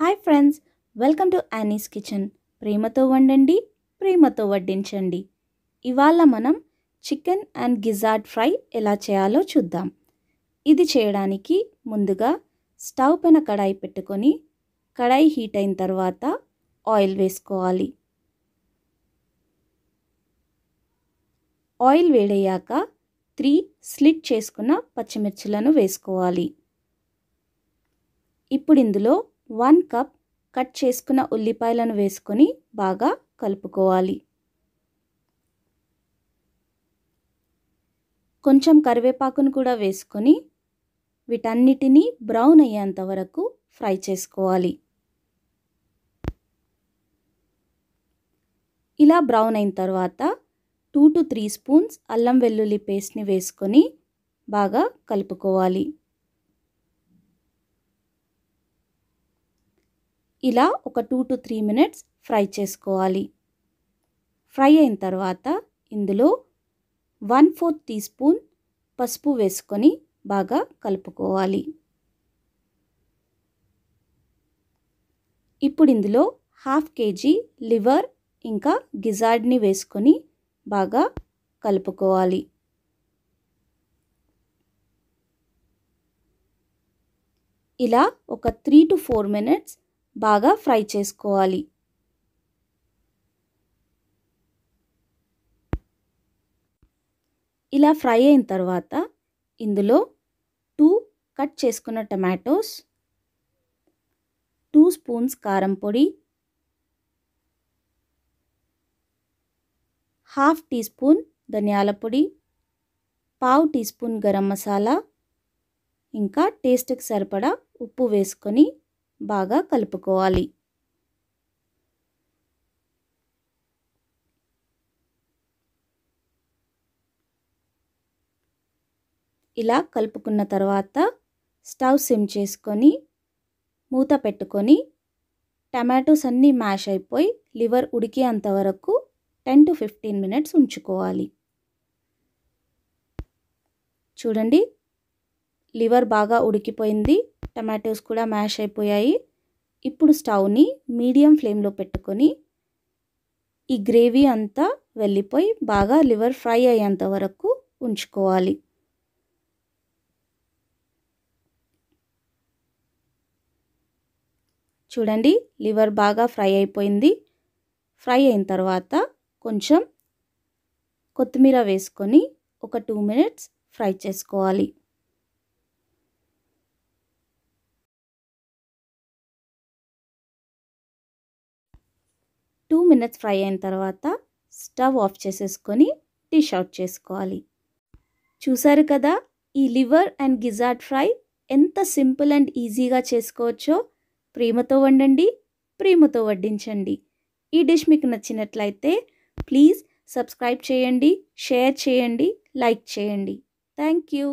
hi friends welcome to Annie's kitchen ప్రేమతో వండండి ప్రేమతో వడ్డించండి ఇవాళ మనం చికెన్ అండ్ గిజార్డ్ ఫ్రై ఎలా చేయాలో చూద్దాం ఇది చేయడానికి ముందుగా స్టవ్ పైన కడాయి పెట్టుకొని కడాయి హీట్ అయిన తర్వాత ఆయిల్ వేసుకోవాలి ఆయిల్ వేడయ్యాక త్రీ స్లిట్ చేసుకున్న పచ్చిమిర్చిలను వేసుకోవాలి ఇప్పుడు ఇందులో వన్ కప్ కట్ చేసుకున్న ఉల్లిపాయలను వేసుకొని బాగా కలుపుకోవాలి కొంచెం కరివేపాకును కూడా వేసుకొని వీటన్నిటినీ బ్రౌన్ అయ్యేంత వరకు ఫ్రై చేసుకోవాలి ఇలా బ్రౌన్ అయిన తర్వాత టూ టు త్రీ స్పూన్స్ అల్లం వెల్లుల్లి పేస్ట్ని వేసుకొని బాగా కలుపుకోవాలి ఇలా ఒక two to three minutes fry చేసుకోవాలి ఫ్రై అయిన తర్వాత ఇందులో వన్ ఫోర్త్ టీ స్పూన్ పసుపు వేసుకొని బాగా కలుపుకోవాలి ఇప్పుడు ఇందులో హాఫ్ కేజీ లివర్ ఇంకా గిజార్డ్ని వేసుకొని బాగా కలుపుకోవాలి ఇలా ఒక త్రీ టు ఫోర్ మినిట్స్ బాగా ఫ్రై చేసుకోవాలి ఇలా ఫ్రై అయిన తర్వాత ఇందులో టూ కట్ చేసుకున్న టమాటోస్ టూ స్పూన్స్ కారం పొడి హాఫ్ టీ స్పూన్ ధనియాల పొడి పావు టీ స్పూన్ గరం మసాలా ఇంకా టేస్ట్కి సరిపడా ఉప్పు వేసుకొని బాగా కలుపుకోవాలి ఇలా కలుపుకున్న తర్వాత స్టవ్ సిమ్ చేసుకొని మూత పెట్టుకొని టమాటోస్ అన్నీ మ్యాష్ అయిపోయి లివర్ ఉడికే అంతవరకు టెన్ టు ఫిఫ్టీన్ మినిట్స్ ఉంచుకోవాలి చూడండి లివర్ బాగా ఉడికిపోయింది టమాటోస్ కూడా మ్యాష్ అయిపోయాయి ఇప్పుడు స్టవ్ని మీడియం ఫ్లేమ్లో పెట్టుకొని ఈ గ్రేవీ అంతా వెళ్ళిపోయి బాగా లివర్ ఫ్రై అయ్యేంత వరకు ఉంచుకోవాలి చూడండి లివర్ బాగా ఫ్రై అయిపోయింది ఫ్రై అయిన తర్వాత కొంచెం కొత్తిమీర వేసుకొని ఒక టూ మినిట్స్ ఫ్రై చేసుకోవాలి టూ మినిట్స్ ఫ్రై అయిన తర్వాత స్టవ్ ఆఫ్ చేసేసుకొని డిష్ అవుట్ చేసుకోవాలి చూసారు కదా ఈ లివర్ అండ్ గిజార్డ్ ఫ్రై ఎంత సింపుల్ అండ్ ఈజీగా చేసుకోవచ్చో ప్రేమతో వండండి ప్రేమతో వడ్డించండి ఈ డిష్ మీకు నచ్చినట్లయితే ప్లీజ్ సబ్స్క్రైబ్ చేయండి షేర్ చేయండి లైక్ చేయండి థ్యాంక్ యూ